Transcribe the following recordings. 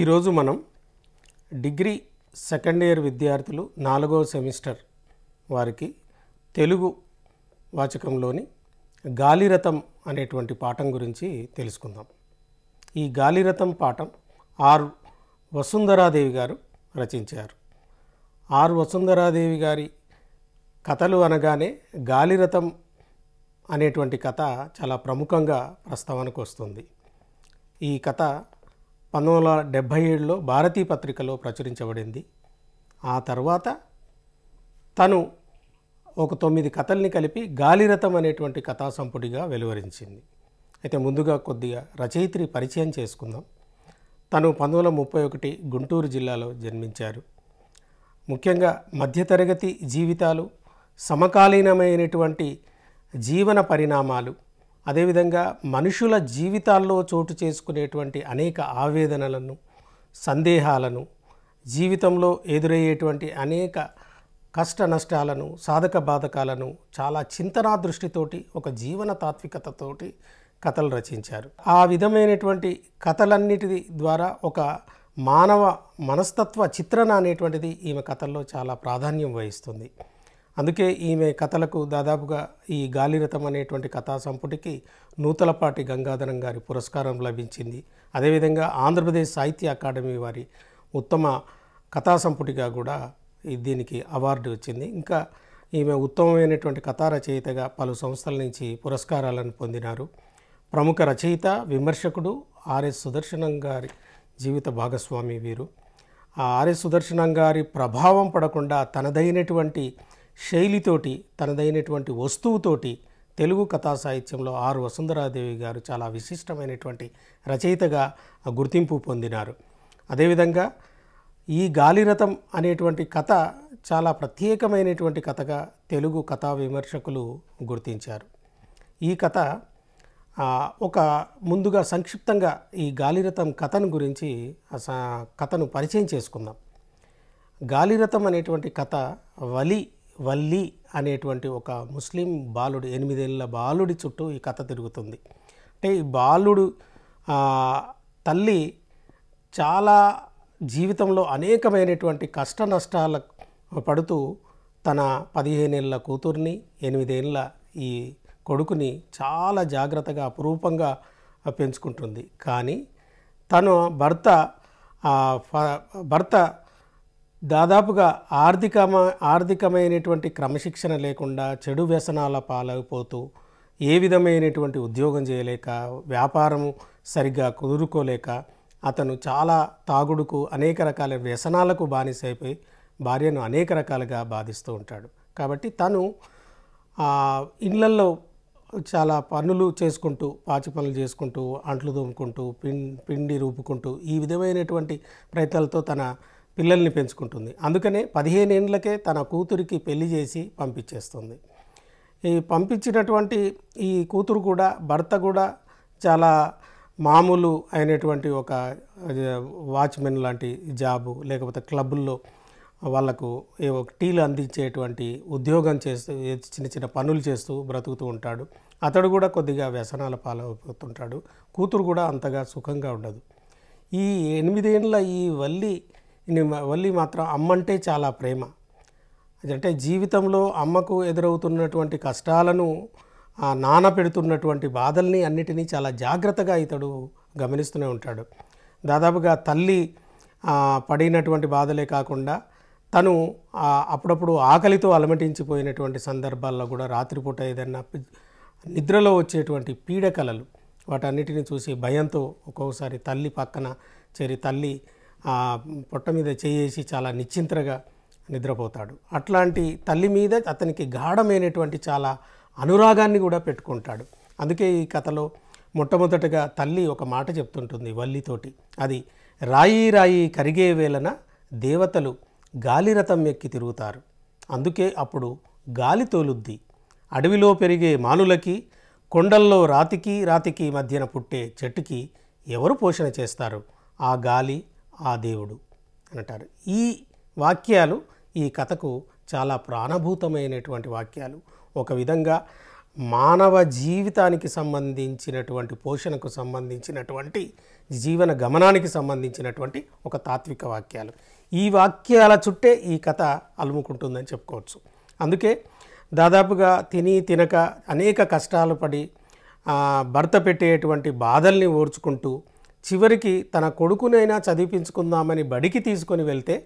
ఈరోజు మనం degree second year విద్యార్థులు నాలుగవ సెమిస్టర్ వారికి తెలుగు వాచకంలోని గాలిరథం అనేటువంటి పాఠం గురించి తెలుసుకుందాం ఈ గాలిరథం పాఠం ఆర్ వసుంధరాదేవి గారు రచించారు ఆర్ వసుంధరాదేవి గారి కథలు అనగానే గాలిరథం అనేటువంటి కథ చాలా ప్రముఖంగా ప్రస్తావనకు వస్తుంది ఈ కథ పంతొమ్మిది వందల డెబ్భై ఏడులో భారతీ పత్రికలో ప్రచురించబడింది ఆ తర్వాత తను ఒక తొమ్మిది కథల్ని కలిపి గాలిరథం అనేటువంటి కథా సంపుటిగా వెలువరించింది అయితే ముందుగా కొద్దిగా రచయిత్రి పరిచయం చేసుకుందాం తను పంతొమ్మిది వందల ముప్పై ఒకటి గుంటూరు జిల్లాలో జన్మించారు ముఖ్యంగా మధ్యతరగతి జీవితాలు సమకాలీనమైనటువంటి జీవన పరిణామాలు అదేవిధంగా మనుషుల జీవితాల్లో చోటు చేసుకునేటువంటి అనేక ఆవేదనలను సందేహాలను జీవితంలో ఎదురయ్యేటువంటి అనేక కష్ట నష్టాలను సాధక బాధకాలను చాలా చింతనా దృష్టితోటి ఒక జీవన తాత్వికతతోటి కథలు రచించారు ఆ విధమైనటువంటి కథలన్నిటి ద్వారా ఒక మానవ మనస్తత్వ చిత్రణ అనేటువంటిది ఈమె కథల్లో చాలా ప్రాధాన్యం వహిస్తుంది అందుకే ఈమె కథలకు దాదాపుగా ఈ గాలిరథం అనేటువంటి కథా సంపుటికి నూతలపాటి గంగాధరం గారి పురస్కారం లభించింది అదేవిధంగా ఆంధ్రప్రదేశ్ సాహిత్య అకాడమీ వారి ఉత్తమ కథా సంపుటిగా కూడా దీనికి అవార్డు వచ్చింది ఇంకా ఈమె ఉత్తమమైనటువంటి కథా రచయితగా పలు సంస్థల నుంచి పురస్కారాలను పొందినారు ప్రముఖ రచయిత విమర్శకుడు ఆర్ఎస్ సుదర్శనం గారి జీవిత భాగస్వామి వీరు ఆ ఆర్ఎస్ సుదర్శనం గారి ప్రభావం పడకుండా తనదైనటువంటి శైలితోటి తనదైనటువంటి వస్తువుతోటి తెలుగు కథా సాహిత్యంలో ఆరు వసుంధరాదేవి గారు చాలా విశిష్టమైనటువంటి రచయితగా గుర్తింపు పొందినారు అదేవిధంగా ఈ గాలిరథం అనేటువంటి కథ చాలా ప్రత్యేకమైనటువంటి కథగా తెలుగు కథా విమర్శకులు గుర్తించారు ఈ కథ ఒక ముందుగా సంక్షిప్తంగా ఈ గాలిరథం కథను గురించి కథను పరిచయం చేసుకుందాం గాలిరథం అనేటువంటి కథ వలి వల్లి అనేటువంటి ఒక ముస్లిం బాలుడు ఎనిమిదేళ్ళ బాలుడి చుట్టూ ఈ కథ తిరుగుతుంది అంటే ఈ బాలుడు తల్లి చాలా జీవితంలో అనేకమైనటువంటి కష్ట నష్టాల పడుతూ తన పదిహేనేళ్ళ కూతుర్ని ఎనిమిదేళ్ళ ఈ కొడుకుని చాలా జాగ్రత్తగా అపురూపంగా పెంచుకుంటుంది కానీ తను భర్త భర్త దాదాపుగా ఆర్థికమ ఆర్థికమైనటువంటి క్రమశిక్షణ లేకుండా చెడు వ్యసనాల పాలైపోతూ ఏ విధమైనటువంటి ఉద్యోగం చేయలేక వ్యాపారం సరిగ్గా కుదురుకోలేక అతను చాలా తాగుడుకు అనేక రకాల వ్యసనాలకు బానిసైపోయి భార్యను అనేక రకాలుగా బాధిస్తూ ఉంటాడు కాబట్టి తను ఇళ్లల్లో చాలా పనులు చేసుకుంటూ పాచి పనులు చేసుకుంటూ అంట్లు తోముకుంటూ పిండి రూపుకుంటూ ఈ విధమైనటువంటి ప్రయత్నాలతో తన పిల్లల్ని పెంచుకుంటుంది అందుకనే పదిహేను ఏండ్లకే తన కూతురికి పెళ్లి చేసి పంపించేస్తుంది ఈ పంపించినటువంటి ఈ కూతురు కూడా భర్త కూడా చాలా మామూలు అయినటువంటి ఒక వాచ్మెన్ లాంటి జాబు లేకపోతే క్లబ్బుల్లో వాళ్ళకు టీలు అందించేటువంటి ఉద్యోగం చేస్తూ చిన్న చిన్న పనులు చేస్తూ బ్రతుకుతూ ఉంటాడు అతడు కూడా కొద్దిగా వ్యసనాల పాలవుతుంటాడు కూతురు కూడా అంతగా సుఖంగా ఉండదు ఈ ఎనిమిదేండ్ల ఈ వల్లి వల్లి మాత్రం అమ్మంటే చాలా ప్రేమ అంటే జీవితంలో అమ్మకు ఎదురవుతున్నటువంటి కష్టాలను నాన పెడుతున్నటువంటి బాధల్ని అన్నిటినీ చాలా జాగ్రత్తగా ఇతడు గమనిస్తూనే ఉంటాడు దాదాపుగా తల్లి పడినటువంటి బాధలే కాకుండా తను అప్పుడప్పుడు ఆకలితో అలమటించిపోయినటువంటి సందర్భాల్లో కూడా రాత్రిపూట ఏదైనా నిద్రలో వచ్చేటువంటి పీడకలలు వాటన్నిటిని చూసి భయంతో ఒక్కొక్కసారి తల్లి పక్కన చేరి తల్లి పొట్ట మీద చేసి చాలా నిశ్చింతగా నిద్రపోతాడు అట్లాంటి తల్లి మీద అతనికి గాఢమైనటువంటి చాలా అనురాగాన్ని కూడా పెట్టుకుంటాడు అందుకే ఈ కథలో మొట్టమొదటగా తల్లి ఒక మాట చెప్తుంటుంది వల్లితోటి అది రాయి రాయి కరిగే వేళన దేవతలు గాలిరథం ఎక్కి తిరుగుతారు అందుకే అప్పుడు గాలి తోలుద్ది అడవిలో పెరిగే మానులకి కొండల్లో రాతికి రాతికి మధ్యన పుట్టే చెట్టుకి ఎవరు పోషణ చేస్తారు ఆ గాలి ఆ దేవుడు అంటారు ఈ వాక్యాలు ఈ కథకు చాలా ప్రాణభూతమైనటువంటి వాక్యాలు ఒక విధంగా మానవ జీవితానికి సంబంధించినటువంటి పోషణకు సంబంధించినటువంటి జీవన గమనానికి సంబంధించినటువంటి ఒక తాత్విక వాక్యాలు ఈ వాక్యాల చుట్టే ఈ కథ అలుముకుంటుందని చెప్పుకోవచ్చు అందుకే దాదాపుగా తిని తినక అనేక కష్టాలు పడి భర్త పెట్టేటువంటి బాధల్ని ఓర్చుకుంటూ చివరికి తన కొడుకునైనా చదివించుకుందామని బడికి తీసుకొని వెళ్తే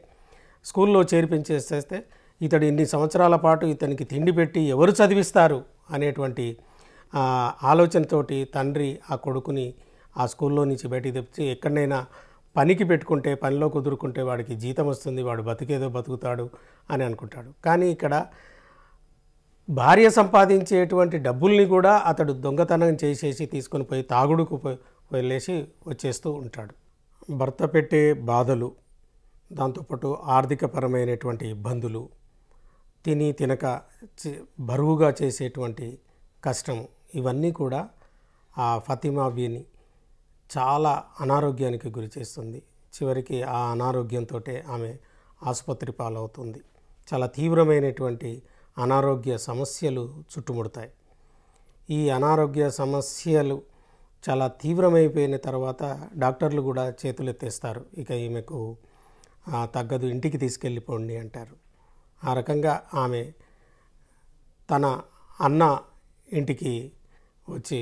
స్కూల్లో చేర్పించేసేస్తే ఇతడు ఇన్ని సంవత్సరాల పాటు ఇతనికి తిండి పెట్టి ఎవరు చదివిస్తారు అనేటువంటి ఆలోచనతోటి తండ్రి ఆ కొడుకుని ఆ స్కూల్లో నుంచి బయటికి తెచ్చి ఎక్కడైనా పనికి పెట్టుకుంటే పనిలో కుదురుకుంటే వాడికి జీతం వస్తుంది వాడు బతికేదో బతుకుతాడు అని అనుకుంటాడు కానీ ఇక్కడ భార్య సంపాదించేటువంటి డబ్బుల్ని కూడా అతడు దొంగతనం చేసేసి తీసుకొని పోయి తాగుడుకు పోయి వెళ్ళేసి వచ్చేస్తూ ఉంటాడు భర్త పెట్టే బాధలు దాంతోపాటు ఆర్థికపరమైనటువంటి ఇబ్బందులు తిని తినక బరువుగా చేసేటువంటి కష్టం ఇవన్నీ కూడా ఆ ఫతిమాబీని చాలా అనారోగ్యానికి గురి చేస్తుంది చివరికి ఆ అనారోగ్యంతో ఆమె ఆసుపత్రి పాలవుతుంది చాలా తీవ్రమైనటువంటి అనారోగ్య సమస్యలు చుట్టుముడతాయి ఈ అనారోగ్య సమస్యలు చాలా తీవ్రమైపోయిన తర్వాత డాక్టర్లు కూడా చేతులు ఎత్తేస్తారు ఇక ఈమెకు తగ్గదు ఇంటికి తీసుకెళ్ళిపోండి అంటారు ఆ రకంగా ఆమె తన అన్న ఇంటికి వచ్చి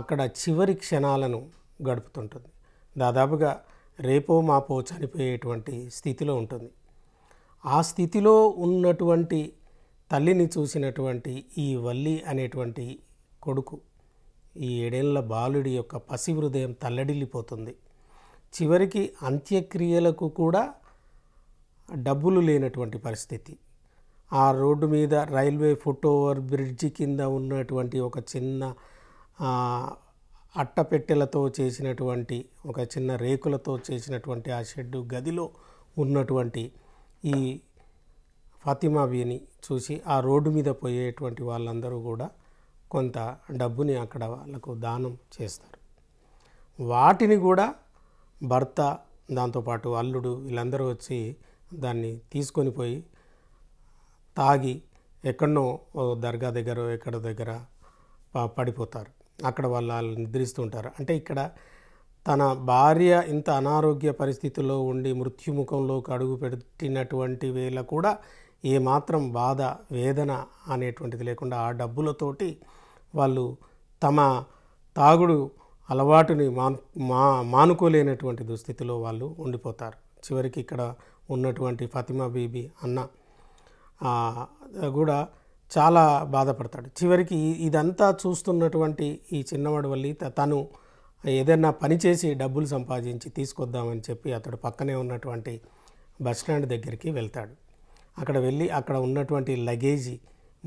అక్కడ చివరి క్షణాలను గడుపుతుంటుంది దాదాపుగా రేపో మాపో చనిపోయేటువంటి స్థితిలో ఉంటుంది ఆ స్థితిలో ఉన్నటువంటి తల్లిని చూసినటువంటి ఈ వల్లి అనేటువంటి కొడుకు ఈ ఏడేళ్ల బాలుడి యొక్క పసి హృదయం తల్లడిల్లిపోతుంది చివరికి అంత్యక్రియలకు కూడా డబ్బులు లేనటువంటి పరిస్థితి ఆ రోడ్డు మీద రైల్వే ఫుట్ ఓవర్ బ్రిడ్జి కింద ఉన్నటువంటి ఒక చిన్న అట్టపెట్టెలతో చేసినటువంటి ఒక చిన్న రేకులతో చేసినటువంటి ఆ షెడ్డు గదిలో ఉన్నటువంటి ఈ ఫతిమా బీని చూసి ఆ రోడ్డు మీద పోయేటువంటి వాళ్ళందరూ కూడా కొంత డబ్బుని అక్కడ వాళ్ళకు దానం చేస్తారు వాటిని కూడా భర్త దాంతోపాటు అల్లుడు వీళ్ళందరూ వచ్చి దాన్ని తీసుకొని పోయి తాగి ఎక్కడనో దర్గా దగ్గర ఎక్కడ దగ్గర పడిపోతారు అక్కడ వాళ్ళు వాళ్ళు నిద్రిస్తుంటారు అంటే ఇక్కడ తన భార్య ఇంత అనారోగ్య పరిస్థితిలో ఉండి మృత్యుముఖంలోకి అడుగు పెట్టినటువంటి వేళ కూడా ఏమాత్రం బాధ వేదన అనేటువంటిది లేకుండా ఆ డబ్బులతోటి వాళ్ళు తమ తాగుడు అలవాటుని మా మానుకోలేనటువంటి దుస్థితిలో వాళ్ళు ఉండిపోతారు చివరికి ఇక్కడ ఉన్నటువంటి ఫతిమా బీబీ అన్న కూడా చాలా బాధపడతాడు చివరికి ఇదంతా చూస్తున్నటువంటి ఈ చిన్నవాడు వల్లి తను ఏదైనా పని చేసి డబ్బులు సంపాదించి తీసుకొద్దామని చెప్పి అతడు పక్కనే ఉన్నటువంటి బస్ స్టాండ్ దగ్గరికి వెళ్తాడు అక్కడ వెళ్ళి అక్కడ ఉన్నటువంటి లగేజీ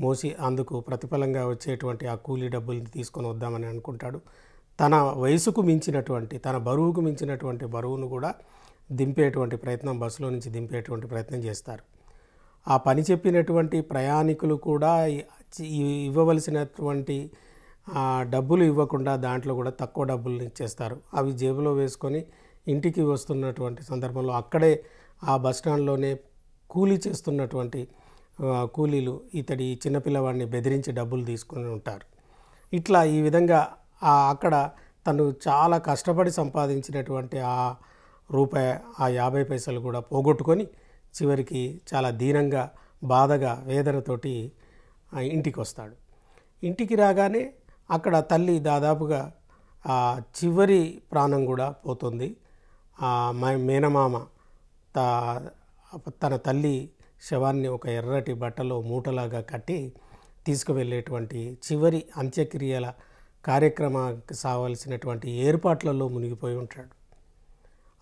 మోసి అందుకు ప్రతిఫలంగా వచ్చేటువంటి ఆ కూలీ డబ్బుల్ని తీసుకొని వద్దామని అనుకుంటాడు తన వయసుకు మించినటువంటి తన బరువుకు మించినటువంటి బరువును కూడా దింపేటువంటి ప్రయత్నం బస్సులో నుంచి దింపేటువంటి ప్రయత్నం చేస్తారు ఆ పని చెప్పినటువంటి ప్రయాణికులు కూడా ఇవ్వవలసినటువంటి డబ్బులు ఇవ్వకుండా దాంట్లో కూడా తక్కువ డబ్బులు ఇచ్చేస్తారు అవి జేబులో వేసుకొని ఇంటికి వస్తున్నటువంటి సందర్భంలో అక్కడే ఆ బస్ స్టాండ్లోనే కూలీ చేస్తున్నటువంటి కూలీలు ఇతడి చిన్నపిల్లవాడిని బెదిరించి డబ్బులు తీసుకుని ఉంటారు ఇట్లా ఈ విధంగా అక్కడ తను చాలా కష్టపడి సంపాదించినటువంటి ఆ రూపాయి ఆ యాభై పైసలు కూడా పోగొట్టుకొని చివరికి చాలా దీనంగా బాధగా వేదనతోటి ఇంటికి వస్తాడు ఇంటికి రాగానే అక్కడ తల్లి దాదాపుగా చివరి ప్రాణం కూడా పోతుంది మేనమామ తన తల్లి శవాన్ని ఒక ఎర్రటి బట్టలో మూటలాగా కట్టి తీసుకువెళ్ళేటువంటి చివరి అంత్యక్రియల కార్యక్రమానికి సావలసినటువంటి ఏర్పాట్లలో మునిగిపోయి ఉంటాడు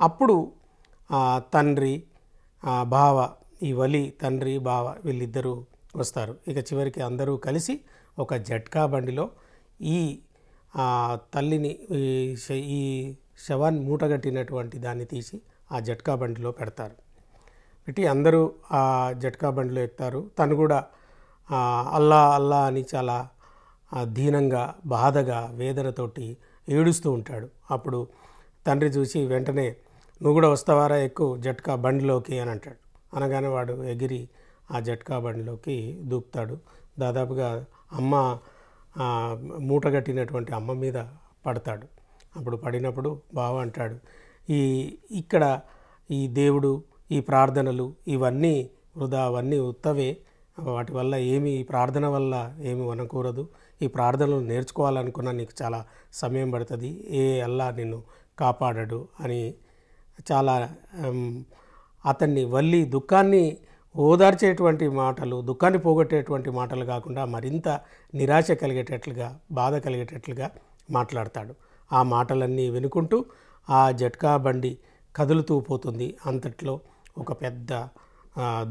అప్పుడు తండ్రి బావ ఈ వలి తండ్రి బావ వీళ్ళిద్దరూ వస్తారు ఇక చివరికి అందరూ కలిసి ఒక జట్కా బండిలో ఈ తల్లిని ఈ శవాన్ని మూటగట్టినటువంటి దాన్ని తీసి ఆ జట్కా బండిలో పెడతారు పెట్టి అందరూ ఆ జట్కా బండిలో ఎక్కుతారు తను కూడా అల్లా అల్లా అని చాలా దీనంగా బాధగా వేదనతోటి ఏడుస్తూ ఉంటాడు అప్పుడు తండ్రి చూసి వెంటనే నువ్వు కూడా వస్తావారా ఎక్కువ జట్కా బండిలోకి అని అంటాడు అనగానే వాడు ఎగిరి ఆ జట్కా బండిలోకి దూకుతాడు దాదాపుగా అమ్మ మూటగట్టినటువంటి అమ్మ మీద పడతాడు అప్పుడు పడినప్పుడు బావ అంటాడు ఈ ఇక్కడ ఈ దేవుడు ఈ ప్రార్థనలు ఇవన్నీ వృధా అవన్నీ ఉత్తవే వాటి వల్ల ఏమి ఈ ప్రార్థన వల్ల ఏమి వనకూడదు ఈ ప్రార్థనలు నేర్చుకోవాలనుకున్నా నీకు చాలా సమయం పడుతుంది ఏ అల్లా నిన్ను కాపాడడు అని చాలా అతన్ని వల్లి దుఃఖాన్ని ఓదార్చేటువంటి మాటలు దుఃఖాన్ని పోగొట్టేటువంటి మాటలు కాకుండా మరింత నిరాశ కలిగేటట్లుగా బాధ కలిగేటట్లుగా మాట్లాడతాడు ఆ మాటలన్నీ వినుకుంటూ ఆ జట్కా బండి కదులుతూ పోతుంది అంతట్లో ఒక పెద్ద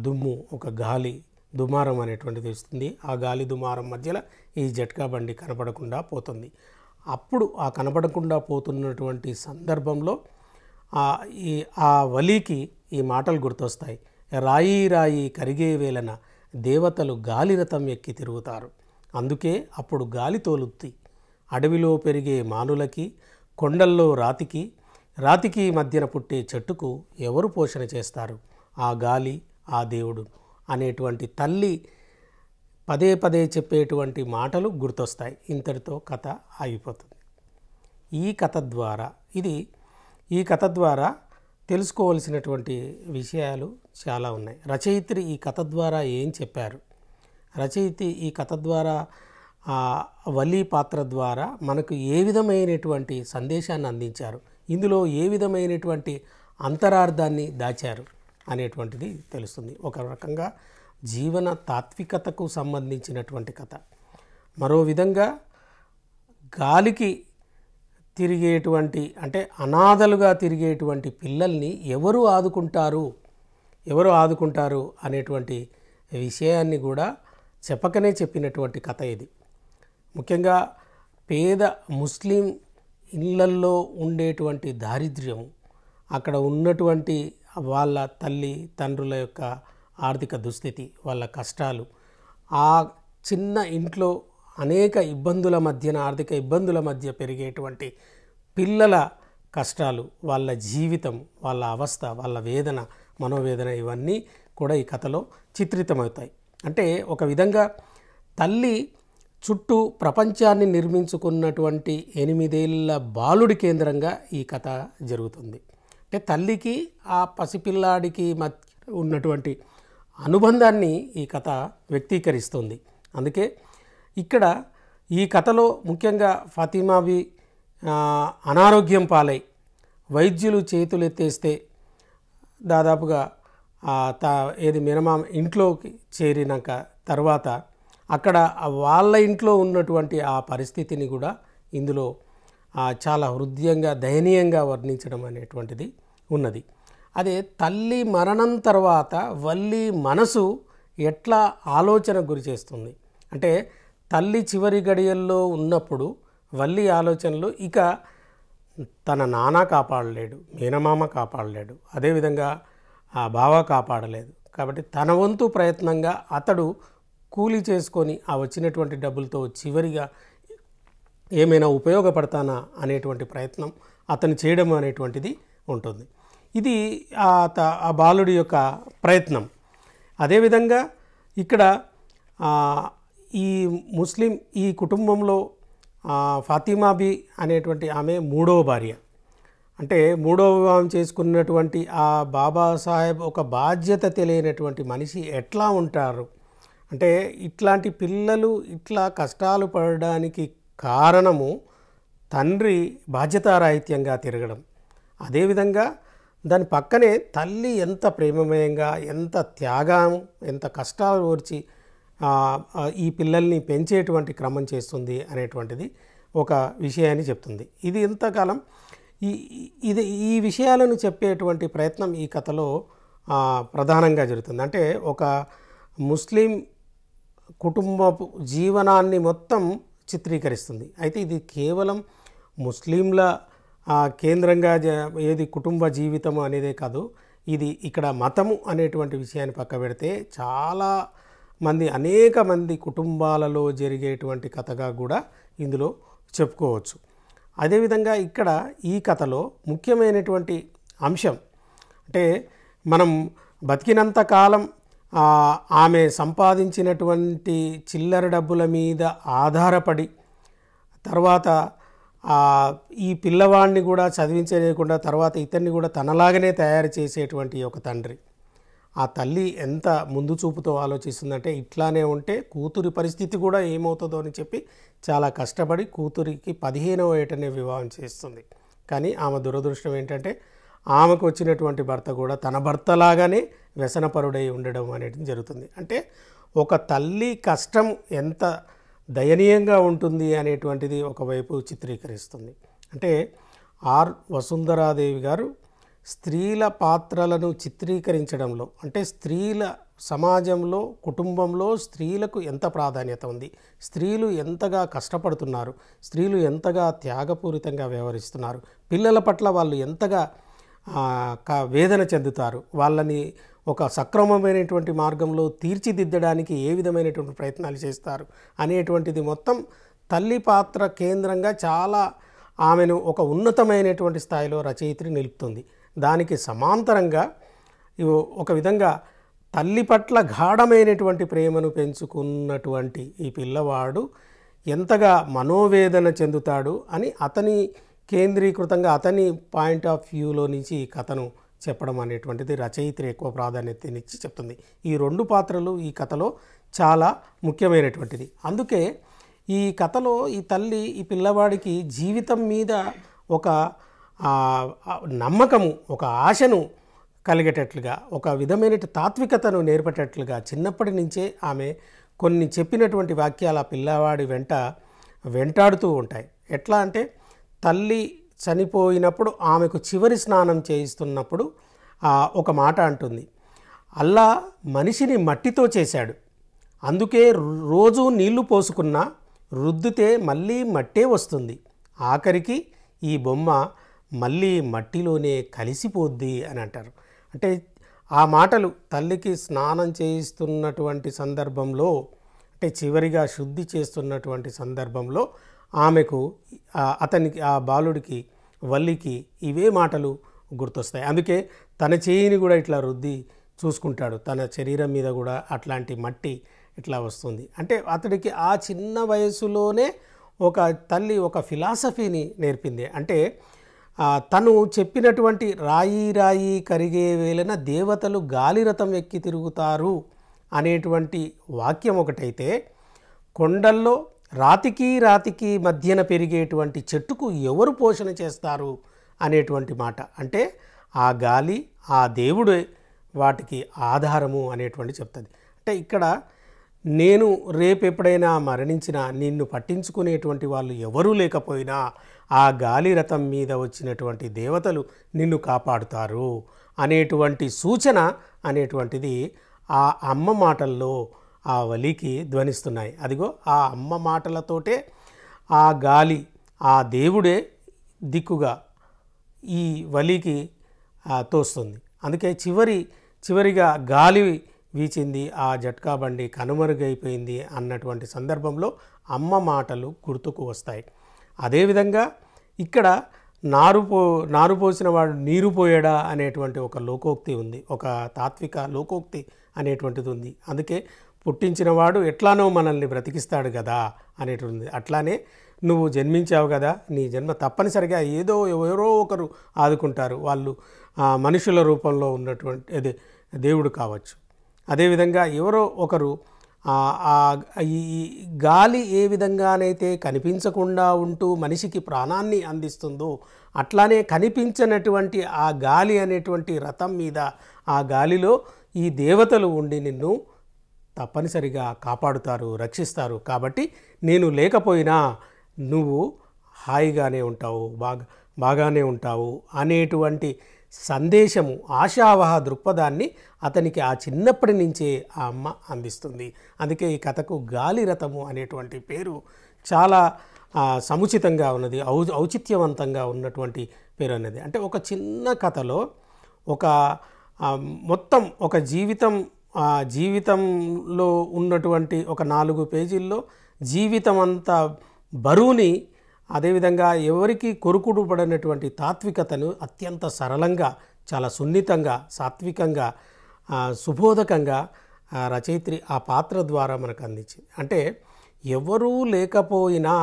దుమ్ము ఒక గాలి దుమారం అనేటువంటిది వస్తుంది ఆ గాలి దుమారం మధ్యలో ఈ జట్కా బండి కనపడకుండా పోతుంది అప్పుడు ఆ కనపడకుండా పోతున్నటువంటి సందర్భంలో ఈ ఆ వలీకి ఈ మాటలు గుర్తొస్తాయి రాయి రాయి కరిగే వేళన దేవతలు గాలి రథం ఎక్కి తిరుగుతారు అందుకే అప్పుడు గాలి తోలుద్ది అడవిలో పెరిగే మానులకి కొండల్లో రాతికి రాతికి మధ్యన పుట్టే చెట్టుకు ఎవరు పోషణ చేస్తారు ఆ గాలి ఆ దేవుడు అనేటువంటి తల్లి పదే పదే చెప్పేటువంటి మాటలు గుర్తొస్తాయి ఇంతటితో కథ ఆగిపోతుంది ఈ కథ ద్వారా ఇది ఈ కథ ద్వారా తెలుసుకోవలసినటువంటి విషయాలు చాలా ఉన్నాయి రచయిత్రి ఈ కథ ద్వారా ఏం చెప్పారు రచయిత ఈ కథ ద్వారా వలీ పాత్ర ద్వారా మనకు ఏ విధమైనటువంటి సందేశాన్ని అందించారు ఇందులో ఏ విధమైనటువంటి అంతరార్థాన్ని దాచారు అనేటువంటిది తెలుస్తుంది ఒక రకంగా జీవన తాత్వికతకు సంబంధించినటువంటి కథ మరో విధంగా గాలికి తిరిగేటువంటి అంటే అనాథలుగా తిరిగేటువంటి పిల్లల్ని ఎవరు ఆదుకుంటారు ఎవరు ఆదుకుంటారు అనేటువంటి విషయాన్ని కూడా చెప్పకనే చెప్పినటువంటి కథ ఇది ముఖ్యంగా పేద ముస్లిం ఇళ్ళల్లో ఉండేటువంటి దారిద్ర్యం అక్కడ ఉన్నటువంటి వాళ్ళ తల్లి తండ్రుల యొక్క ఆర్థిక దుస్థితి వాళ్ళ కష్టాలు ఆ చిన్న ఇంట్లో అనేక ఇబ్బందుల మధ్యన ఆర్థిక ఇబ్బందుల మధ్య పెరిగేటువంటి పిల్లల కష్టాలు వాళ్ళ జీవితం వాళ్ళ అవస్థ వాళ్ళ వేదన మనోవేదన ఇవన్నీ కూడా ఈ కథలో చిత్రితమవుతాయి అంటే ఒక విధంగా తల్లి చుట్టూ ప్రపంచాన్ని నిర్మించుకున్నటువంటి ఎనిమిదేళ్ల బాలుడి కేంద్రంగా ఈ కథ జరుగుతుంది అంటే తల్లికి ఆ పసిపిల్లాడికి మధ్య ఉన్నటువంటి అనుబంధాన్ని ఈ కథ వ్యక్తీకరిస్తుంది అందుకే ఇక్కడ ఈ కథలో ముఖ్యంగా ఫతిమావి అనారోగ్యం పాలై వైద్యులు చేతులెత్తేస్తే దాదాపుగా త ఏది మినమామ ఇంట్లోకి చేరినాక తర్వాత అక్కడ వాళ్ళ ఇంట్లో ఉన్నటువంటి ఆ పరిస్థితిని కూడా ఇందులో చాలా హృదయంగా దయనీయంగా వర్ణించడం అనేటువంటిది ఉన్నది అదే తల్లి మరణం తర్వాత వల్లి మనసు ఎట్లా ఆలోచన గురి చేస్తుంది అంటే తల్లి చివరి గడియల్లో ఉన్నప్పుడు వల్లి ఆలోచనలు ఇక తన నాన్న కాపాడలేడు మేనమామ కాపాడలేడు అదేవిధంగా ఆ బావ కాపాడలేదు కాబట్టి తన వంతు ప్రయత్నంగా అతడు కూలీ చేసుకొని ఆ వచ్చినటువంటి డబ్బులతో చివరిగా ఏమైనా ఉపయోగపడతానా అనేటువంటి ప్రయత్నం అతను చేయడం అనేటువంటిది ఉంటుంది ఇది ఆ బాలుడి యొక్క ప్రయత్నం అదేవిధంగా ఇక్కడ ఈ ముస్లిం ఈ కుటుంబంలో ఫాతిమాబి అనేటువంటి ఆమె మూడవ భార్య అంటే మూడవ వివాహం చేసుకున్నటువంటి ఆ బాబాసాహెబ్ ఒక బాధ్యత తెలియనటువంటి మనిషి ఎట్లా ఉంటారు అంటే ఇట్లాంటి పిల్లలు ఇట్లా కష్టాలు పడడానికి కారణము తండ్రి బాధ్యతారాహిత్యంగా తిరగడం అదేవిధంగా దాని పక్కనే తల్లి ఎంత ప్రేమమయంగా ఎంత త్యాగం ఎంత కష్టాలు ఓర్చి ఈ పిల్లల్ని పెంచేటువంటి క్రమం చేస్తుంది అనేటువంటిది ఒక విషయాన్ని చెప్తుంది ఇది ఇంతకాలం ఈ ఇది ఈ విషయాలను చెప్పేటువంటి ప్రయత్నం ఈ కథలో ప్రధానంగా జరుగుతుంది అంటే ఒక ముస్లిం కుటుంబపు జీవనాన్ని మొత్తం చిత్రీకరిస్తుంది అయితే ఇది కేవలం ముస్లింల కేంద్రంగా ఏది కుటుంబ జీవితం అనేదే కాదు ఇది ఇక్కడ మతము అనేటువంటి విషయాన్ని పక్క పెడితే చాలా మంది అనేక మంది కుటుంబాలలో జరిగేటువంటి కథగా కూడా ఇందులో చెప్పుకోవచ్చు అదేవిధంగా ఇక్కడ ఈ కథలో ముఖ్యమైనటువంటి అంశం అంటే మనం బతికినంత కాలం ఆమె సంపాదించినటువంటి చిల్లర డబ్బుల మీద ఆధారపడి తర్వాత ఈ పిల్లవాడిని కూడా చదివించలేకుండా తర్వాత ఇతన్ని కూడా తనలాగనే తయారు చేసేటువంటి ఒక తండ్రి ఆ తల్లి ఎంత ముందు చూపుతో ఆలోచిస్తుందంటే ఇట్లానే ఉంటే కూతురి పరిస్థితి కూడా ఏమవుతుందో అని చెప్పి చాలా కష్టపడి కూతురికి పదిహేనవ ఏటనే వివాహం చేస్తుంది కానీ ఆమె దురదృష్టం ఏంటంటే ఆమెకు వచ్చినటువంటి భర్త కూడా తన భర్తలాగానే వ్యసనపరుడై ఉండడం అనేది జరుగుతుంది అంటే ఒక తల్లి కష్టం ఎంత దయనీయంగా ఉంటుంది అనేటువంటిది ఒకవైపు చిత్రీకరిస్తుంది అంటే ఆర్ వసుంధరాదేవి గారు స్త్రీల పాత్రలను చిత్రీకరించడంలో అంటే స్త్రీల సమాజంలో కుటుంబంలో స్త్రీలకు ఎంత ప్రాధాన్యత ఉంది స్త్రీలు ఎంతగా కష్టపడుతున్నారు స్త్రీలు ఎంతగా త్యాగపూరితంగా వ్యవహరిస్తున్నారు పిల్లల పట్ల వాళ్ళు ఎంతగా వేదన చెందుతారు వాళ్ళని ఒక సక్రమమైనటువంటి మార్గంలో తీర్చిదిద్దడానికి ఏ విధమైనటువంటి ప్రయత్నాలు చేస్తారు అనేటువంటిది మొత్తం తల్లి పాత్ర కేంద్రంగా చాలా ఆమెను ఒక ఉన్నతమైనటువంటి స్థాయిలో రచయిత్రి నిలుపుతుంది దానికి సమాంతరంగా ఒక విధంగా తల్లి పట్ల గాఢమైనటువంటి ప్రేమను పెంచుకున్నటువంటి ఈ పిల్లవాడు ఎంతగా మనోవేదన చెందుతాడు అని అతని కేంద్రీకృతంగా అతని పాయింట్ ఆఫ్ వ్యూలో నుంచి ఈ కథను చెప్పడం అనేటువంటిది రచయిత్రి ఎక్కువ ప్రాధాన్యతనిచ్చి చెప్తుంది ఈ రెండు పాత్రలు ఈ కథలో చాలా ముఖ్యమైనటువంటిది అందుకే ఈ కథలో ఈ తల్లి ఈ పిల్లవాడికి జీవితం మీద ఒక నమ్మకము ఒక ఆశను కలిగేటట్లుగా ఒక విధమైన తాత్వికతను నేర్పేటట్లుగా చిన్నప్పటి నుంచే ఆమె కొన్ని చెప్పినటువంటి వాక్యాలు ఆ పిల్లవాడి వెంట వెంటాడుతూ ఉంటాయి ఎట్లా అంటే తల్లి చనిపోయినప్పుడు ఆమెకు చివరి స్నానం చేయిస్తున్నప్పుడు ఒక మాట అంటుంది అల్లా మనిషిని మట్టితో చేశాడు అందుకే రోజు నీళ్లు పోసుకున్నా రుద్దితే మళ్ళీ మట్టే వస్తుంది ఆఖరికి ఈ బొమ్మ మళ్ళీ మట్టిలోనే కలిసిపోద్ది అని అంటారు అంటే ఆ మాటలు తల్లికి స్నానం చేయిస్తున్నటువంటి సందర్భంలో అంటే చివరిగా శుద్ధి చేస్తున్నటువంటి సందర్భంలో ఆమెకు అతనికి ఆ బాలుడికి వల్లికి ఇవే మాటలు గుర్తొస్తాయి అందుకే తన చేయిని కూడా ఇట్లా రుద్ది చూసుకుంటాడు తన శరీరం మీద కూడా అట్లాంటి మట్టి ఇట్లా వస్తుంది అంటే అతడికి ఆ చిన్న వయసులోనే ఒక తల్లి ఒక ఫిలాసఫీని నేర్పింది అంటే తను చెప్పినటువంటి రాయి రాయి కరిగే వేలన దేవతలు గాలిరథం ఎక్కి తిరుగుతారు అనేటువంటి వాక్యం ఒకటైతే కొండల్లో రాతికి రాతికి మధ్యన పెరిగేటువంటి చెట్టుకు ఎవరు పోషణ చేస్తారు అనేటువంటి మాట అంటే ఆ గాలి ఆ దేవుడే వాటికి ఆధారము అనేటువంటి చెప్తుంది అంటే ఇక్కడ నేను రేపు ఎప్పుడైనా మరణించినా నిన్ను పట్టించుకునేటువంటి వాళ్ళు ఎవరూ లేకపోయినా ఆ గాలి రథం మీద వచ్చినటువంటి దేవతలు నిన్ను కాపాడుతారు అనేటువంటి సూచన అనేటువంటిది ఆ అమ్మ మాటల్లో ఆ వలికి ధ్వనిస్తున్నాయి అదిగో ఆ అమ్మ మాటలతోటే ఆ గాలి ఆ దేవుడే దిక్కుగా ఈ వలికి తోస్తుంది అందుకే చివరి చివరిగా గాలి వీచింది ఆ జట్కా బండి కనుమరుగైపోయింది అన్నటువంటి సందర్భంలో అమ్మ మాటలు గుర్తుకు వస్తాయి అదేవిధంగా ఇక్కడ నారుపో నారుపోసిన వాడు నీరు పోయాడా అనేటువంటి ఒక లోకోక్తి ఉంది ఒక తాత్విక లోకోక్తి అనేటువంటిది ఉంది అందుకే పుట్టించినవాడు ఎట్లానో మనల్ని బ్రతికిస్తాడు కదా అనేటువంటి అట్లానే నువ్వు జన్మించావు కదా నీ జన్మ తప్పనిసరిగా ఏదో ఎవరో ఒకరు ఆదుకుంటారు వాళ్ళు మనుషుల రూపంలో ఉన్నటువంటి అదే దేవుడు కావచ్చు అదేవిధంగా ఎవరో ఒకరు ఈ గాలి ఏ విధంగానైతే కనిపించకుండా ఉంటూ మనిషికి ప్రాణాన్ని అందిస్తుందో అట్లానే కనిపించినటువంటి ఆ గాలి అనేటువంటి రథం మీద ఆ గాలిలో ఈ దేవతలు ఉండి నిన్ను తప్పనిసరిగా కాపాడుతారు రక్షిస్తారు కాబట్టి నేను లేకపోయినా నువ్వు హాయిగానే ఉంటావు బాగా బాగానే ఉంటావు అనేటువంటి సందేశము ఆశావహ దృక్పథాన్ని అతనికి ఆ చిన్నప్పటి నుంచే ఆ అమ్మ అందిస్తుంది అందుకే ఈ కథకు గాలిరథము అనేటువంటి పేరు చాలా సముచితంగా ఉన్నది ఔ ఔచిత్యవంతంగా ఉన్నటువంటి పేరు అనేది అంటే ఒక చిన్న కథలో ఒక మొత్తం ఒక జీవితం ఆ జీవితంలో ఉన్నటువంటి ఒక నాలుగు పేజీల్లో జీవితం అంతా బరువుని అదేవిధంగా ఎవరికి కొరుకుడు పడినటువంటి తాత్వికతను అత్యంత సరళంగా చాలా సున్నితంగా సాత్వికంగా సుబోధకంగా రచయిత్రి ఆ పాత్ర ద్వారా మనకు అందించింది అంటే ఎవరూ లేకపోయినా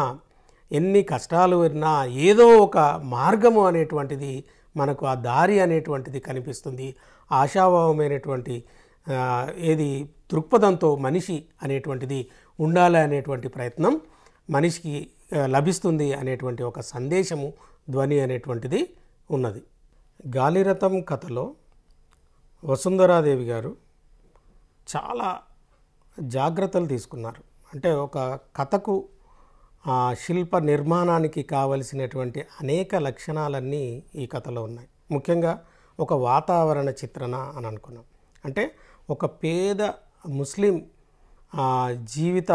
ఎన్ని కష్టాలు విన్నా ఏదో ఒక మార్గము అనేటువంటిది మనకు ఆ దారి అనేటువంటిది కనిపిస్తుంది ఆశాభావమైనటువంటి ఏది దృక్పథంతో మనిషి అనేటువంటిది ఉండాలి అనేటువంటి ప్రయత్నం మనిషికి లభిస్తుంది అనేటువంటి ఒక సందేశము ధ్వని అనేటువంటిది ఉన్నది గాలిరథం కథలో వసుంధరాదేవి గారు చాలా జాగ్రత్తలు తీసుకున్నారు అంటే ఒక కథకు శిల్ప నిర్మాణానికి కావలసినటువంటి అనేక లక్షణాలన్నీ ఈ కథలో ఉన్నాయి ముఖ్యంగా ఒక వాతావరణ చిత్రణ అని అనుకున్నాం అంటే ఒక పేద ముస్లిం జీవిత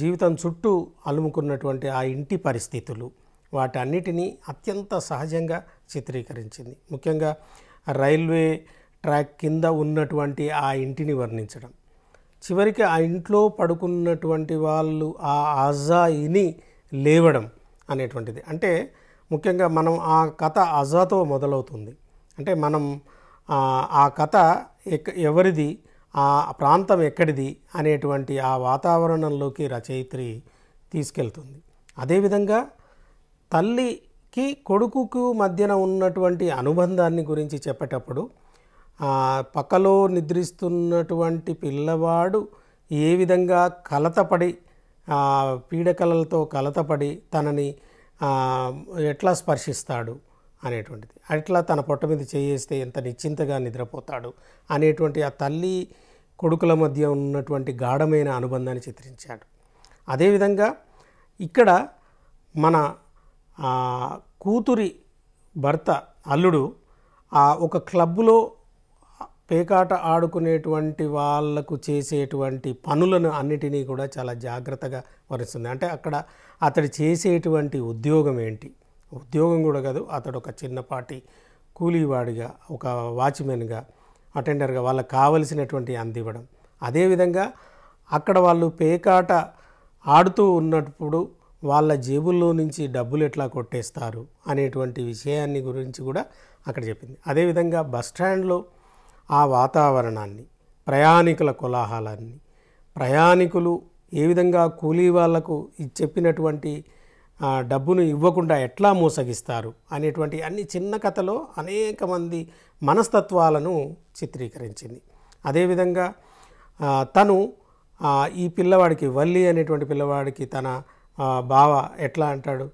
జీవితం చుట్టూ అలుముకున్నటువంటి ఆ ఇంటి పరిస్థితులు వాటన్నిటినీ అత్యంత సహజంగా చిత్రీకరించింది ముఖ్యంగా రైల్వే ట్రాక్ కింద ఉన్నటువంటి ఆ ఇంటిని వర్ణించడం చివరికి ఆ ఇంట్లో పడుకున్నటువంటి వాళ్ళు ఆ అజాయిని లేవడం అనేటువంటిది అంటే ముఖ్యంగా మనం ఆ కథ అజాతో మొదలవుతుంది అంటే మనం ఆ కథ ఎవరిది ఆ ప్రాంతం ఎక్కడిది అనేటువంటి ఆ వాతావరణంలోకి రచయిత్రి తీసుకెళ్తుంది అదేవిధంగా తల్లికి కొడుకుకు మధ్యన ఉన్నటువంటి అనుబంధాన్ని గురించి చెప్పేటప్పుడు పక్కలో నిద్రిస్తున్నటువంటి పిల్లవాడు ఏ విధంగా కలతపడి పీడకలలతో కలతపడి తనని ఎట్లా స్పర్శిస్తాడు అనేటువంటిది అట్లా తన పొట్ట మీద చేయేస్తే ఎంత నిశ్చింతగా నిద్రపోతాడు అనేటువంటి ఆ తల్లి కొడుకుల మధ్య ఉన్నటువంటి గాఢమైన అనుబంధాన్ని చిత్రించాడు అదేవిధంగా ఇక్కడ మన కూతురి భర్త అల్లుడు ఆ ఒక క్లబ్లో పేకాట ఆడుకునేటువంటి వాళ్లకు చేసేటువంటి పనులను అన్నిటినీ కూడా చాలా జాగ్రత్తగా వరిస్తుంది అంటే అక్కడ అతడు చేసేటువంటి ఉద్యోగం ఏంటి ఉద్యోగం కూడా కాదు అతడు ఒక చిన్నపాటి కూలీవాడిగా ఒక వాచ్మెన్గా అటెండర్గా వాళ్ళకి కావలసినటువంటి అందివ్వడం అదేవిధంగా అక్కడ వాళ్ళు పేకాట ఆడుతూ ఉన్నప్పుడు వాళ్ళ జేబుల్లో నుంచి డబ్బులు ఎట్లా కొట్టేస్తారు అనేటువంటి విషయాన్ని గురించి కూడా అక్కడ చెప్పింది అదేవిధంగా బస్ స్టాండ్లో ఆ వాతావరణాన్ని ప్రయాణికుల కోలాహలాన్ని ప్రయాణికులు ఏ విధంగా కూలీ వాళ్లకు చెప్పినటువంటి డబ్బును ఇవ్వకుండా ఎట్లా మోసగిస్తారు అనేటువంటి అన్ని చిన్న కథలో అనేక మంది మనస్తత్వాలను చిత్రీకరించింది అదేవిధంగా తను ఈ పిల్లవాడికి వల్లి అనేటువంటి పిల్లవాడికి తన బావ ఎట్లా అంటాడు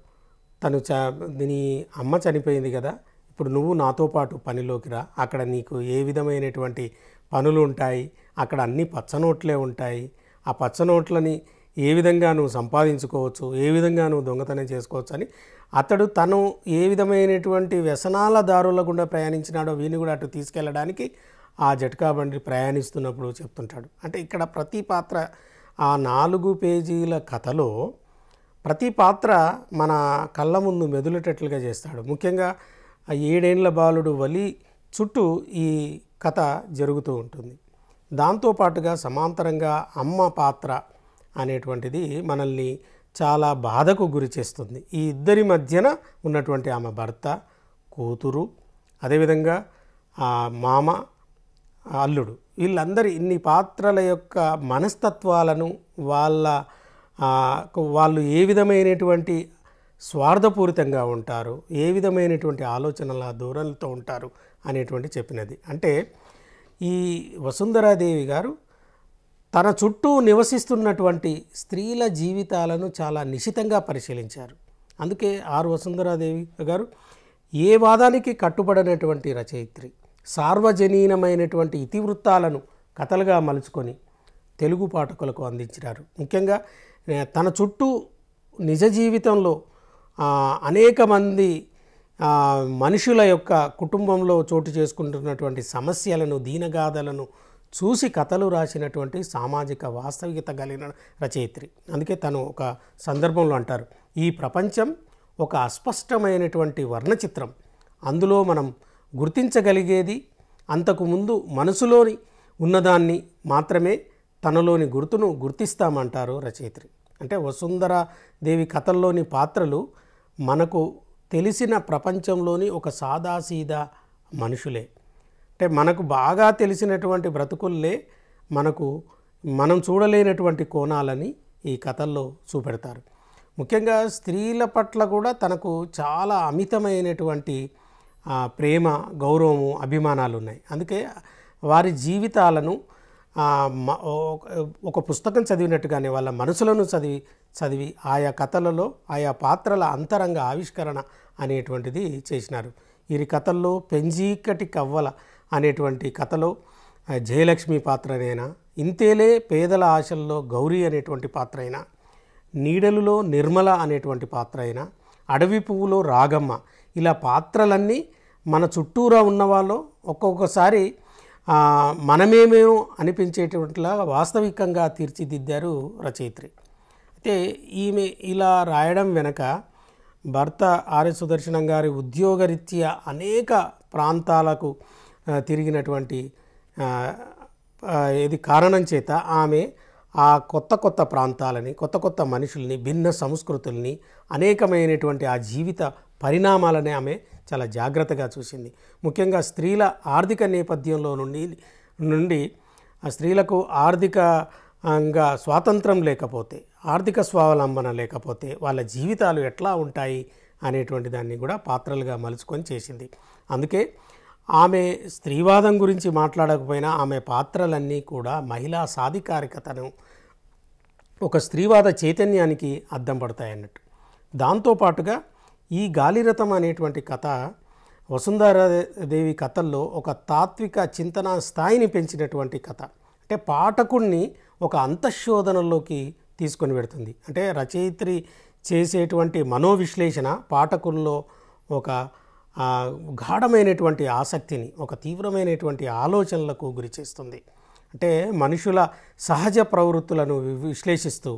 తను చ నీ అమ్మ చనిపోయింది కదా ఇప్పుడు నువ్వు నాతో పాటు పనిలోకి రా అక్కడ నీకు ఏ విధమైనటువంటి పనులు ఉంటాయి అక్కడ అన్ని పచ్చనోట్లే ఉంటాయి ఆ పచ్చనోట్లని ఏ విధంగా నువ్వు సంపాదించుకోవచ్చు ఏ విధంగా నువ్వు దొంగతనం చేసుకోవచ్చు అని అతడు తను ఏ విధమైనటువంటి వ్యసనాల దారుల గుండా ప్రయాణించినాడో వీని కూడా అటు తీసుకెళ్ళడానికి ఆ జట్కా బండి ప్రయాణిస్తున్నప్పుడు చెప్తుంటాడు అంటే ఇక్కడ ప్రతి పాత్ర ఆ నాలుగు పేజీల కథలో ప్రతి పాత్ర మన కళ్ళ ముందు మెదులుటట్లుగా చేస్తాడు ముఖ్యంగా ఏడేండ్ల బాలుడు వలి చుట్టూ ఈ కథ జరుగుతూ ఉంటుంది దాంతోపాటుగా సమాంతరంగా అమ్మ పాత్ర అనేటువంటిది మనల్ని చాలా బాధకు గురి చేస్తుంది ఈ ఇద్దరి మధ్యన ఉన్నటువంటి ఆమె భర్త కూతురు అదేవిధంగా ఆ మామ అల్లుడు వీళ్ళందరి ఇన్ని పాత్రల యొక్క మనస్తత్వాలను వాళ్ళ వాళ్ళు ఏ విధమైనటువంటి స్వార్థపూరితంగా ఉంటారు ఏ విధమైనటువంటి ఆలోచనల దూరంతో ఉంటారు అనేటువంటి చెప్పినది అంటే ఈ వసుంధరాదేవి గారు తన చుట్టూ నివసిస్తున్నటువంటి స్త్రీల జీవితాలను చాలా నిశితంగా పరిశీలించారు అందుకే ఆర్ వసుంధరాదేవి గారు ఏ వాదానికి కట్టుబడినటువంటి రచయిత్రి సార్వజనీనమైనటువంటి ఇతివృత్తాలను కథలుగా మలుచుకొని తెలుగు పాఠకులకు అందించినారు ముఖ్యంగా తన చుట్టూ నిజ జీవితంలో అనేక మంది మనుషుల యొక్క కుటుంబంలో చోటు చేసుకుంటున్నటువంటి సమస్యలను దీనగాథలను చూసి కథలు రాసినటువంటి సామాజిక వాస్తవికత కలిగిన రచయిత్రి అందుకే తను ఒక సందర్భంలో అంటారు ఈ ప్రపంచం ఒక అస్పష్టమైనటువంటి వర్ణచిత్రం అందులో మనం గుర్తించగలిగేది అంతకుముందు మనసులోని ఉన్నదాన్ని మాత్రమే తనలోని గుర్తును గుర్తిస్తామంటారు రచయిత్రి అంటే వసుంధర దేవి కథల్లోని పాత్రలు మనకు తెలిసిన ప్రపంచంలోని ఒక సాదాసీదా మనుషులే అంటే మనకు బాగా తెలిసినటువంటి బ్రతుకుల్లే మనకు మనం చూడలేనటువంటి కోణాలని ఈ కథల్లో చూపెడతారు ముఖ్యంగా స్త్రీల పట్ల కూడా తనకు చాలా అమితమైనటువంటి ప్రేమ గౌరవము అభిమానాలు ఉన్నాయి అందుకే వారి జీవితాలను ఒక పుస్తకం చదివినట్టుగానే వాళ్ళ మనసులను చదివి చదివి ఆయా కథలలో ఆయా పాత్రల అంతరంగ ఆవిష్కరణ అనేటువంటిది చేసినారు వీరి కథల్లో పెంజీకటి కవ్వల అనేటువంటి కథలో జయలక్ష్మి పాత్రనైనా ఇంతేలే పేదల ఆశల్లో గౌరీ అనేటువంటి పాత్ర అయినా నీడలులో నిర్మల అనేటువంటి పాత్ర అయినా అడవి పువ్వులో రాగమ్మ ఇలా పాత్రలన్నీ మన చుట్టూరా ఉన్న వాళ్ళు ఒక్కొక్కసారి మనమేమేమో అనిపించేటువంటిలా వాస్తవికంగా తీర్చిదిద్దారు రచయిత్రి అయితే ఈమె ఇలా రాయడం వెనక భర్త ఆర్య సుదర్శనం గారి ఉద్యోగరీత్యా అనేక ప్రాంతాలకు తిరిగినటువంటి ఇది కారణం చేత ఆమె ఆ కొత్త కొత్త ప్రాంతాలని కొత్త కొత్త మనుషుల్ని భిన్న సంస్కృతుల్ని అనేకమైనటువంటి ఆ జీవిత పరిణామాలని ఆమె చాలా జాగ్రత్తగా చూసింది ముఖ్యంగా స్త్రీల ఆర్థిక నేపథ్యంలో నుండి నుండి స్త్రీలకు ఆర్థికంగా స్వాతంత్రం లేకపోతే ఆర్థిక స్వావలంబన లేకపోతే వాళ్ళ జీవితాలు ఎట్లా ఉంటాయి అనేటువంటి దాన్ని కూడా పాత్రలుగా మలుచుకొని చేసింది అందుకే ఆమె స్త్రీవాదం గురించి మాట్లాడకపోయినా ఆమె పాత్రలన్నీ కూడా మహిళా సాధికారికతను ఒక స్త్రీవాద చైతన్యానికి అద్దం పడతాయన్నట్టు దాంతోపాటుగా ఈ గాలిరథం అనేటువంటి కథ వసుంధరాదేవి కథల్లో ఒక తాత్విక చింతన స్థాయిని పెంచినటువంటి కథ అంటే పాఠకుణ్ణి ఒక అంతఃశోధనలోకి తీసుకొని పెడుతుంది అంటే రచయిత్రి చేసేటువంటి మనోవిశ్లేషణ పాఠకుల్లో ఒక గాఢమైనటువంటి ఆసక్తిని ఒక తీవ్రమైనటువంటి ఆలోచనలకు గురి చేస్తుంది అంటే మనుషుల సహజ ప్రవృత్తులను విశ్లేషిస్తూ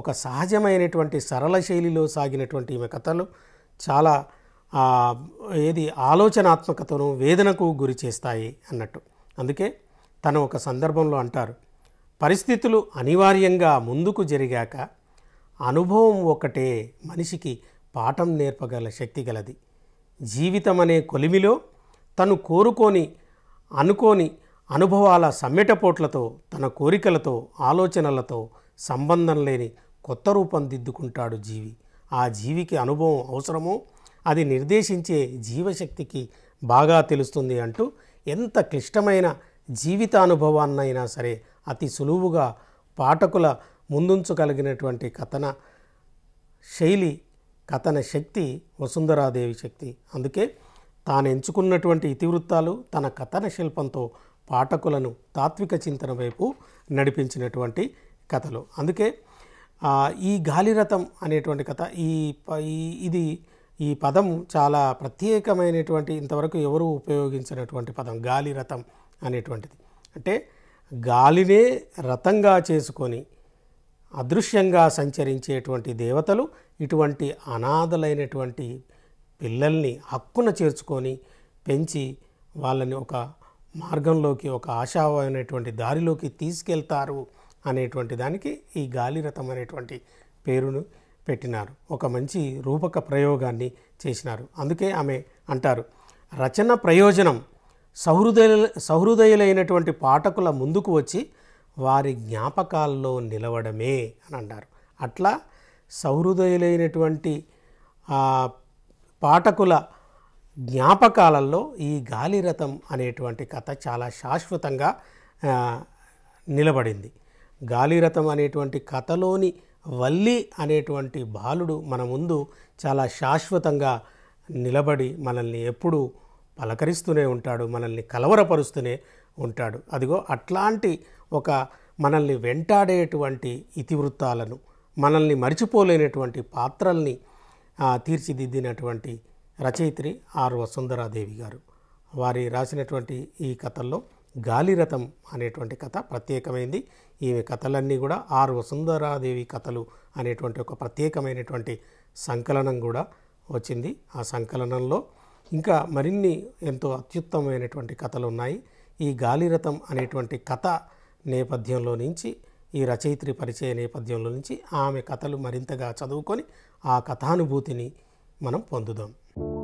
ఒక సహజమైనటువంటి సరళ శైలిలో సాగినటువంటి ఈమె కథలు చాలా ఏది ఆలోచనాత్మకతను వేదనకు గురి చేస్తాయి అన్నట్టు అందుకే తను ఒక సందర్భంలో అంటారు పరిస్థితులు అనివార్యంగా ముందుకు జరిగాక అనుభవం ఒకటే మనిషికి పాఠం నేర్పగల శక్తి గలది జీవితమనే కొలిమిలో తను కోరుకొని అనుకోని అనుభవాల సమ్మెటపోట్లతో తన కోరికలతో ఆలోచనలతో సంబంధం లేని కొత్త రూపం దిద్దుకుంటాడు జీవి ఆ జీవికి అనుభవం అవసరమో అది నిర్దేశించే జీవశక్తికి బాగా తెలుస్తుంది అంటూ ఎంత క్లిష్టమైన జీవితానుభవాన్నైనా సరే అతి సులువుగా పాఠకుల ముందుంచగలిగినటువంటి కథన శైలి కథన శక్తి వసుంధరాదేవి శక్తి అందుకే తాను ఎంచుకున్నటువంటి ఇతివృత్తాలు తన కథన శిల్పంతో పాఠకులను తాత్విక చింతన వైపు నడిపించినటువంటి కథలు అందుకే ఈ గాలిరథం అనేటువంటి కథ ఈ ఇది ఈ పదం చాలా ప్రత్యేకమైనటువంటి ఇంతవరకు ఎవరు ఉపయోగించినటువంటి పదం గాలి రథం అనేటువంటిది అంటే గాలినే రథంగా చేసుకొని అదృశ్యంగా సంచరించేటువంటి దేవతలు ఇటువంటి అనాథలైనటువంటి పిల్లల్ని హక్కున చేర్చుకొని పెంచి వాళ్ళని ఒక మార్గంలోకి ఒక ఆశావైనటువంటి దారిలోకి తీసుకెళ్తారు అనేటువంటి దానికి ఈ గాలిరథం అనేటువంటి పేరును పెట్టినారు ఒక మంచి రూపక ప్రయోగాన్ని చేసినారు అందుకే ఆమె అంటారు రచన ప్రయోజనం సహృదయ సహృదయులైనటువంటి పాఠకుల ముందుకు వచ్చి వారి జ్ఞాపకాల్లో నిలవడమే అని అంటారు అట్లా సహృదయులైనటువంటి పాఠకుల జ్ఞాపకాలలో ఈ గాలిరథం అనేటువంటి కథ చాలా శాశ్వతంగా నిలబడింది గాలిరథం అనేటువంటి కథలోని వల్లి అనేటువంటి బాలుడు మన ముందు చాలా శాశ్వతంగా నిలబడి మనల్ని ఎప్పుడూ పలకరిస్తూనే ఉంటాడు మనల్ని కలవరపరుస్తూనే ఉంటాడు అదిగో అట్లాంటి ఒక మనల్ని వెంటాడేటువంటి ఇతివృత్తాలను మనల్ని మరిచిపోలేనటువంటి పాత్రల్ని తీర్చిదిద్దినటువంటి రచయిత్రి ఆర్ వసుంధరాదేవి గారు వారి రాసినటువంటి ఈ కథల్లో గాలిరథం అనేటువంటి కథ ప్రత్యేకమైంది ఈమె కథలన్నీ కూడా ఆర్ వసుంధరాదేవి కథలు అనేటువంటి ఒక ప్రత్యేకమైనటువంటి సంకలనం కూడా వచ్చింది ఆ సంకలనంలో ఇంకా మరిన్ని ఎంతో అత్యుత్తమైనటువంటి కథలు ఉన్నాయి ఈ గాలిరథం అనేటువంటి కథ నేపథ్యంలో నుంచి ఈ రచయిత్రి పరిచయ నేపథ్యంలో నుంచి ఆమె కథలు మరింతగా చదువుకొని ఆ కథానుభూతిని మనం పొందుదాం